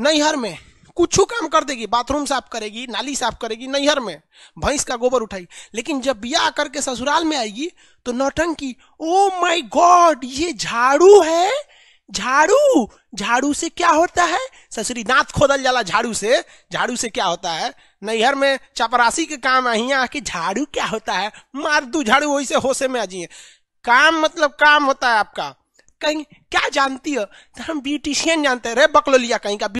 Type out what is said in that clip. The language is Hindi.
नैहर में कुछ काम कर देगी बाथरूम साफ करेगी नाली साफ करेगी नैहर में भैंस का गोबर उठाई लेकिन जब ब्याह करके ससुराल में आएगी तो नौटंकी ओ माई गॉड ये झाड़ू है झाड़ू झाड़ू से क्या होता है ससुरी दांत खोदल जाला झाड़ू से झाड़ू से क्या होता है नैहर में चपरासी के काम आई आके झाड़ू क्या होता है मार दू झाड़ू से होशे में आ जाइए काम मतलब काम होता है आपका कहीं क्या जानती हो तो हम ब्यूटिशियन जानते हैं रे बकलोलिया कहीं का